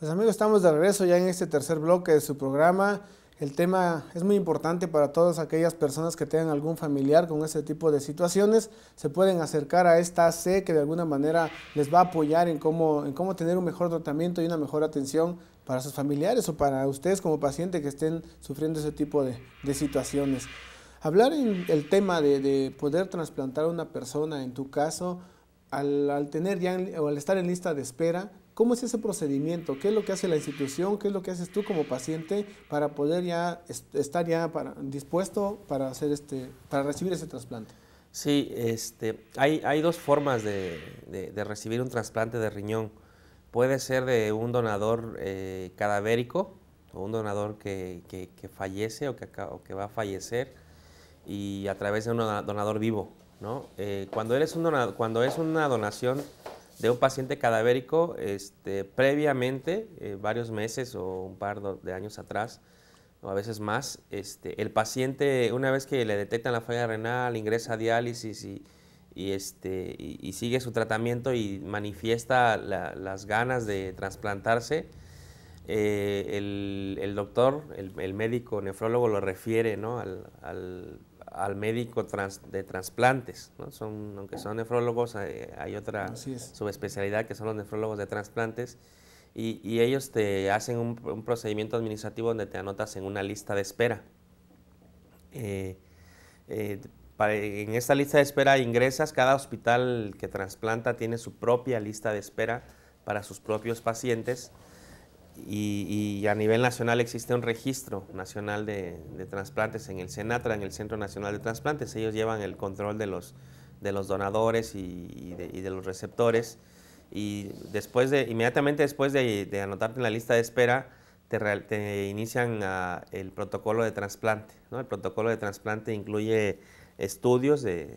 Pues amigos, estamos de regreso ya en este tercer bloque de su programa. El tema es muy importante para todas aquellas personas que tengan algún familiar con ese tipo de situaciones. Se pueden acercar a esta C que de alguna manera les va a apoyar en cómo, tener un mejor tratamiento y una mejor atención para sus familiares o para ustedes como paciente que estén sufriendo ese tipo de, de situaciones. Hablar en el tema de, poder trasplantar a una persona, en tu caso, tener o al estar en lista de espera, ¿Cómo es ese procedimiento? ¿Qué es lo que hace la institución? ¿Qué es lo que haces tú como paciente para poder ya estar ya dispuesto para, hacer este, para recibir ese trasplante? Sí, este, hay, hay dos formas de, de, recibir un trasplante de riñón. Puede ser de un donador eh, cadavérico o un donador que, fallece o que, va a fallecer y a través de un donador vivo. ¿no? Eh, cuando, eres un cuando es una donación de un paciente cadavérico este, previamente, eh, varios meses o un par de años atrás, o a veces más, este, el paciente, una vez que le detectan la falla renal, ingresa a diálisis y, este, y, sigue su tratamiento y manifiesta las ganas de trasplantarse, eh, el, doctor, el, médico nefrólogo lo refiere ¿no? al al médico de trasplantes. Son, aunque son nefrólogos, hay, otra subespecialidad que son los nefrólogos de trasplantes. Y, ellos te hacen un, procedimiento administrativo donde te anotas en una lista de espera. Eh, eh, en esta lista de espera ingresas, cada hospital que trasplanta tiene su propia lista de espera para sus propios pacientes y, a nivel nacional existe un registro nacional de, trasplantes en el CENATRA, en el Centro Nacional de Transplantes. Ellos llevan el control de los, donadores y, de, los receptores. Y después inmediatamente después de, anotarte en la lista de espera, te, inician el protocolo de trasplante. ¿no? El protocolo de trasplante incluye estudios de,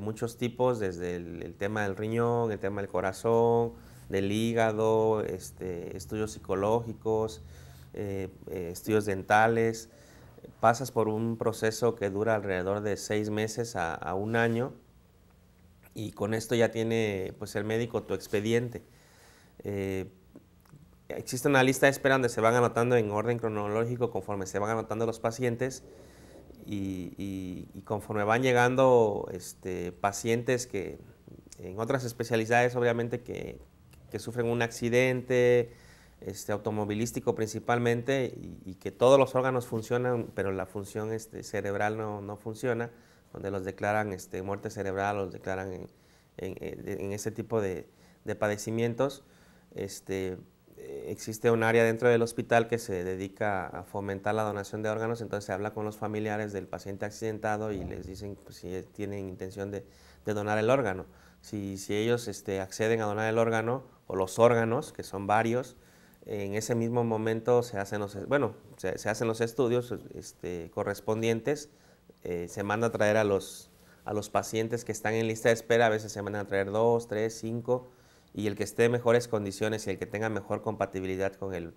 muchos tipos, desde el tema del riñón, el tema del corazón, del hígado, este, estudios psicológicos, eh, eh, estudios dentales. Pasas por un proceso que dura alrededor de seis meses a, un año y con esto ya tiene pues, el médico tu expediente. Eh, existe una lista de espera donde se van anotando en orden cronológico conforme se van anotando los pacientes y, conforme van llegando este, pacientes que en otras especialidades obviamente que, que sufren un accidente este, automovilístico principalmente y, que todos los órganos funcionan, pero la función este, cerebral no, funciona, donde los declaran este, muerte cerebral, los declaran en, eh, ese tipo de, padecimientos. Este, existe un área dentro del hospital que se dedica a fomentar la donación de órganos, entonces se habla con los familiares del paciente accidentado y les dicen pues, si tienen intención de, donar el órgano. Si, ellos este, acceden a donar el órgano, o los órganos, que son varios, en ese mismo momento se hacen los, se, hacen los estudios este, correspondientes, eh, se manda a traer a los, pacientes que están en lista de espera, a veces se mandan a traer dos, tres, cinco, y el que esté en mejores condiciones y el que tenga mejor compatibilidad con el,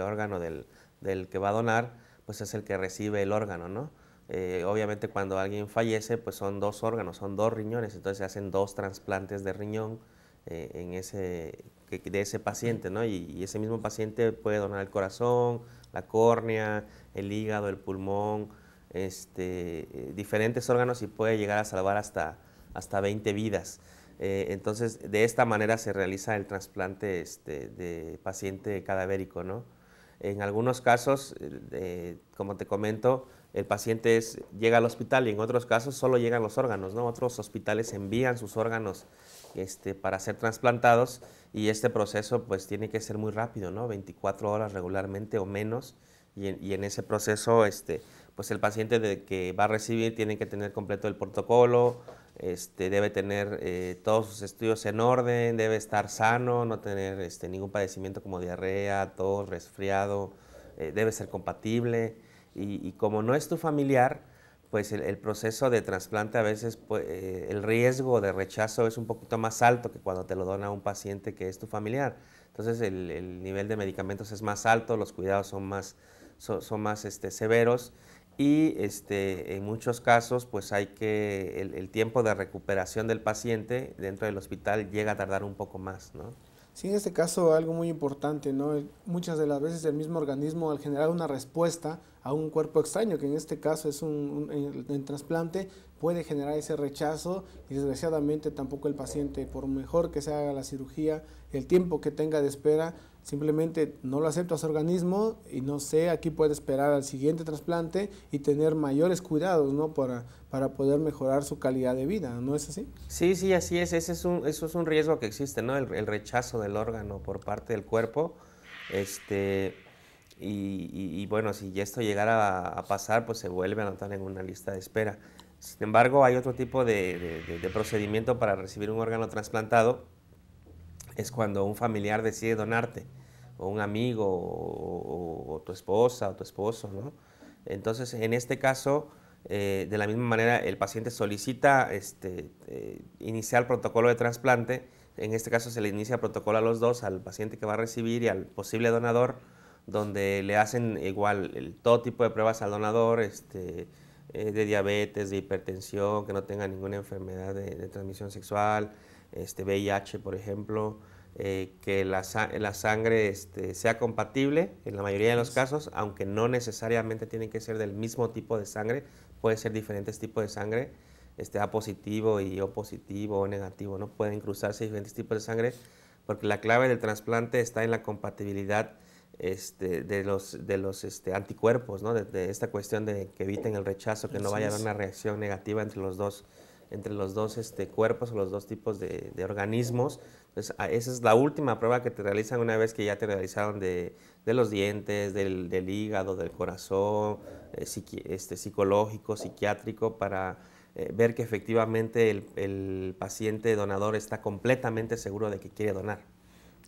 órgano del, que va a donar, pues es el que recibe el órgano, eh, obviamente cuando alguien fallece, pues son dos órganos, son dos riñones, entonces se hacen dos trasplantes de riñón, eh, en ese, de ese paciente, ¿no? Y, ese mismo paciente puede donar el corazón, la córnea, el hígado, el pulmón, este, eh, diferentes órganos y puede llegar a salvar hasta, hasta 20 vidas. Eh, entonces, de esta manera se realiza el trasplante este, de paciente cadavérico, En algunos casos, como te comento, el paciente llega al hospital y en otros casos solo llegan los órganos, ¿no? Otros hospitales envían sus órganos este, para ser trasplantados y este proceso pues tiene que ser muy rápido, ¿no? 24 horas regularmente o menos y en, ese proceso este, pues el paciente de que va a recibir tiene que tener completo el protocolo, este, debe tener eh, todos sus estudios en orden, debe estar sano, no tener este, ningún padecimiento como diarrea, tos, resfriado, eh, debe ser compatible y como no es tu familiar, pues el, proceso de trasplante a veces pues, eh, el riesgo de rechazo es un poquito más alto que cuando te lo dona un paciente que es tu familiar. Entonces el, nivel de medicamentos es más alto, los cuidados son más, más este, severos y este, en muchos casos pues hay que, el, el, tiempo de recuperación del paciente dentro del hospital llega a tardar un poco más. ¿no? Sí, en este caso algo muy importante, ¿no? muchas de las veces el mismo organismo al generar una respuesta a un cuerpo extraño, que en este caso es un, trasplante, puede generar ese rechazo y desgraciadamente tampoco el paciente, por mejor que se haga la cirugía, el tiempo que tenga de espera, simplemente no lo acepta su organismo y no sé, aquí puede esperar al siguiente trasplante y tener mayores cuidados, ¿no? Para, para poder mejorar su calidad de vida, ¿no es así? Sí, sí, así es, Ese es un, eso es un riesgo que existe, ¿no? El, rechazo del órgano por parte del cuerpo. Este, y, bueno, si esto llegara a, pasar, pues se vuelve a anotar en una lista de espera. Sin embargo, hay otro tipo de, procedimiento para recibir un órgano trasplantado. Es cuando un familiar decide donarte, o un amigo, o, tu esposa, o tu esposo, Entonces, en este caso, eh, de la misma manera, el paciente solicita este, eh, iniciar el protocolo de trasplante. En este caso, se le inicia protocolo a los dos, al paciente que va a recibir y al posible donador donde le hacen igual el, todo tipo de pruebas al donador, este, eh, de diabetes, de hipertensión, que no tenga ninguna enfermedad de, transmisión sexual, este, VIH, por ejemplo, eh, que la, sangre este, sea compatible en la mayoría de los casos, aunque no necesariamente tienen que ser del mismo tipo de sangre, puede ser diferentes tipos de sangre, este, A positivo y O positivo o negativo, ¿no? Pueden cruzarse diferentes tipos de sangre, porque la clave del trasplante está en la compatibilidad este, de los, de los este, anticuerpos, ¿no? de, esta cuestión de que eviten el rechazo, que no vaya a dar una reacción negativa entre los dos, entre los dos este, cuerpos o los dos tipos de, organismos. esa es la última prueba que te realizan una vez que ya te realizaron de, los dientes, del, hígado, del corazón, eh, este, psicológico, psiquiátrico, para eh, ver que efectivamente el paciente donador está completamente seguro de que quiere donar.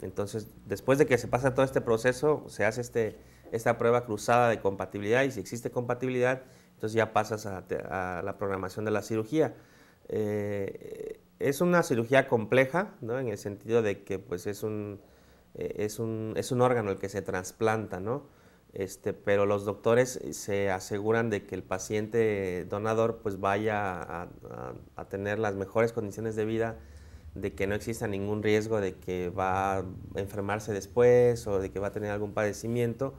Entonces, después de que se pasa todo este proceso, se hace este, esta prueba cruzada de compatibilidad y si existe compatibilidad, entonces ya pasas a, la programación de la cirugía. Eh, es una cirugía compleja, En el sentido de que pues, eh, es un, órgano el que se trasplanta, ¿no? Este, pero los doctores se aseguran de que el paciente donador pues vaya a tener las mejores condiciones de vida de que no exista ningún riesgo de que va a enfermarse después o de que va a tener algún padecimiento.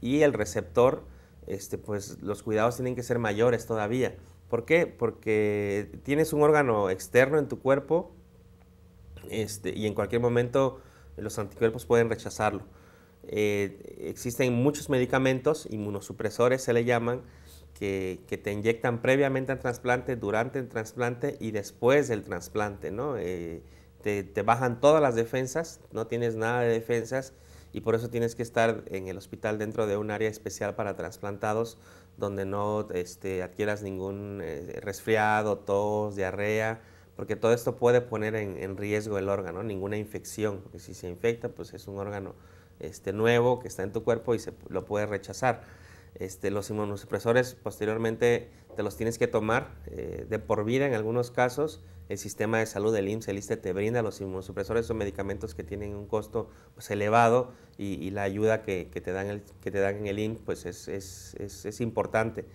Y el receptor, este, pues los cuidados tienen que ser mayores todavía. ¿Por qué? Porque tienes un órgano externo en tu cuerpo este, y en cualquier momento los anticuerpos pueden rechazarlo. Eh, existen muchos medicamentos, inmunosupresores se le llaman, que, te inyectan previamente al trasplante, durante el trasplante y después del trasplante, ¿no? Eh, te, bajan todas las defensas, no tienes nada de defensas y por eso tienes que estar en el hospital dentro de un área especial para trasplantados donde no este, adquieras ningún eh, resfriado, tos, diarrea, porque todo esto puede poner en, riesgo el órgano, ninguna infección, si se infecta, pues es un órgano este, nuevo que está en tu cuerpo y se lo puede rechazar. Este, los inmunosupresores posteriormente te los tienes que tomar eh, de por vida en algunos casos. El sistema de salud del IMSS, el ISTE te brinda los inmunosupresores, son medicamentos que tienen un costo pues, elevado y, la ayuda que, te dan el, que te dan en el IMSS pues, es, es, es, importante.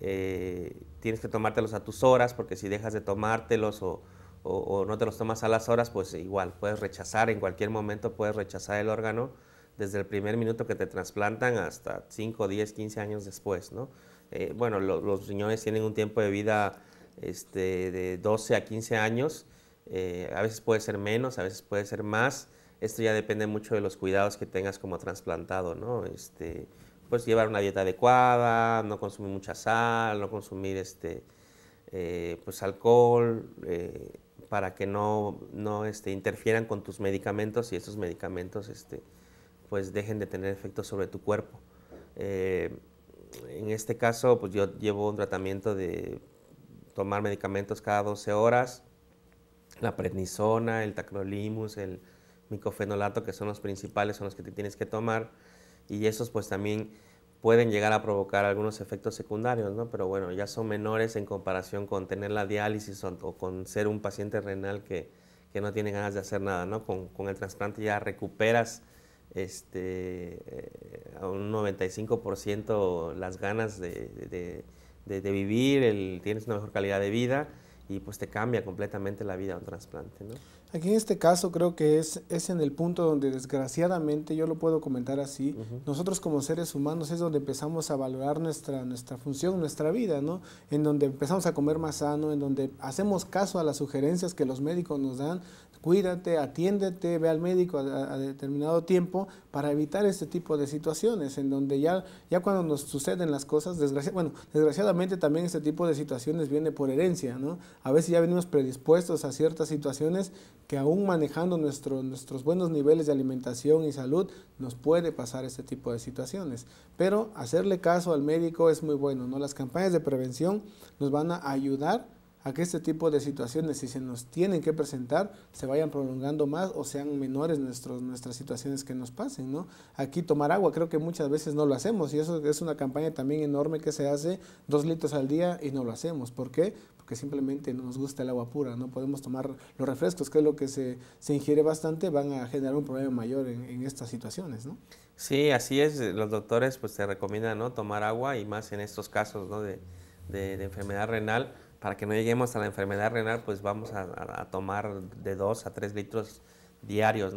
Eh, tienes que tomártelos a tus horas porque si dejas de tomártelos o no te los tomas a las horas, pues igual puedes rechazar, en cualquier momento puedes rechazar el órgano desde el primer minuto que te trasplantan hasta 5, 10, 15 años después, ¿no? Eh, bueno, los riñones tienen un tiempo de vida este, de 12 a 15 años, eh, a veces puede ser menos, a veces puede ser más, esto ya depende mucho de los cuidados que tengas como trasplantado, ¿no? Este, pues llevar una dieta adecuada, no consumir mucha sal, no consumir este, eh, pues alcohol, para que no, no este, interfieran con tus medicamentos y estos medicamentos este, pues dejen de tener efectos sobre tu cuerpo. Eh, en este caso, pues yo llevo un tratamiento de tomar medicamentos cada 12 horas, la prednisona, el tacrolimus, el micofenolato, que son los principales, son los que te tienes que tomar, y esos pues también pueden llegar a provocar algunos efectos secundarios, ¿no? Pero bueno, ya son menores en comparación con tener la diálisis o, con ser un paciente renal que, no tiene ganas de hacer nada, ¿no? con el trasplante ya recuperas este, eh, a un 95% las ganas de, de, vivir, el, tienes una mejor calidad de vida y pues te cambia completamente la vida un trasplante. ¿no? Aquí en este caso creo que es, es en el punto donde desgraciadamente, yo lo puedo comentar así, nosotros como seres humanos es donde empezamos a valorar nuestra, nuestra función, nuestra vida, ¿no? En donde empezamos a comer más sano, en donde hacemos caso a las sugerencias que los médicos nos dan cuídate, atiéndete, ve al médico a, determinado tiempo para evitar este tipo de situaciones en donde ya, ya cuando nos suceden las cosas, bueno, desgraciadamente también este tipo de situaciones viene por herencia, ¿no? A veces ya venimos predispuestos a ciertas situaciones que aún manejando nuestros buenos niveles de alimentación y salud nos puede pasar este tipo de situaciones. Pero hacerle caso al médico es muy bueno, ¿no? Las campañas de prevención nos van a ayudar a que este tipo de situaciones, si se nos tienen que presentar, se vayan prolongando más o sean menores nuestras situaciones que nos pasen, Aquí tomar agua, creo que muchas veces no lo hacemos y eso es una campaña también enorme que se hace, dos litros al día y no lo hacemos. ¿Por qué? Porque simplemente no nos gusta el agua pura, no podemos tomar los refrescos, que es lo que se, ingiere bastante, van a generar un problema mayor en, estas situaciones, Sí, así es, los doctores pues te recomiendan, ¿no? Tomar agua y más en estos casos, de enfermedad renal para que no lleguemos a la enfermedad renal, pues vamos a, tomar de 2 a 3 litros diarios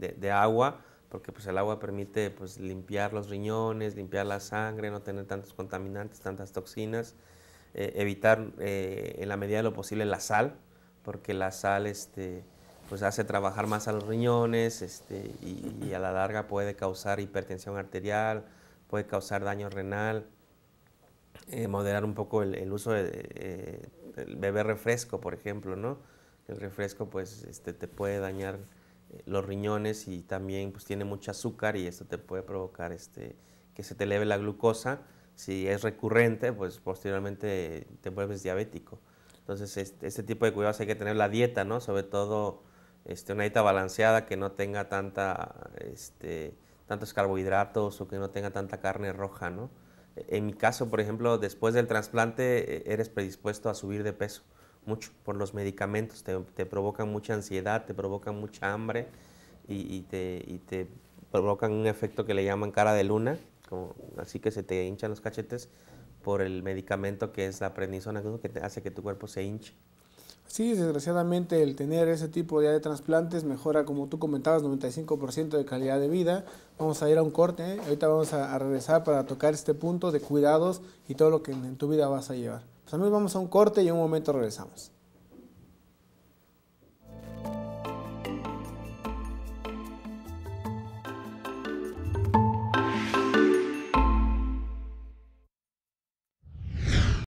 de, agua, porque pues el agua permite pues, limpiar los riñones, limpiar la sangre, no tener tantos contaminantes, tantas toxinas, eh, evitar eh, en la medida de lo posible la sal, porque la sal este, pues hace trabajar más a los riñones este, y a la larga puede causar hipertensión arterial, puede causar daño renal, eh, moderar un poco el, uso de eh, beber refresco, por ejemplo, ¿no? El refresco pues este, te puede dañar eh, los riñones y también pues tiene mucho azúcar y esto te puede provocar este, que se te eleve la glucosa. Si es recurrente, pues posteriormente te vuelves diabético. Entonces, este, este tipo de cuidados hay que tener la dieta, ¿no? Sobre todo una dieta balanceada que no tenga tanta, tantos carbohidratos o que no tenga tanta carne roja, ¿no? En mi caso, por ejemplo, después del trasplante eh, eres predispuesto a subir de peso mucho por los medicamentos, te, provocan mucha ansiedad, te provocan mucha hambre y, te, provocan un efecto que le llaman cara de luna, así que se te hinchan los cachetes por el medicamento que es la prednisona, que hace que tu cuerpo se hinche. Sí, desgraciadamente el tener ese tipo de trasplantes mejora, como tú comentabas, 95% de calidad de vida. Vamos a ir a un corte, ¿eh? ahorita vamos a, regresar para tocar este punto de cuidados y todo lo que en, tu vida vas a llevar. Pues vamos a un corte y en un momento regresamos.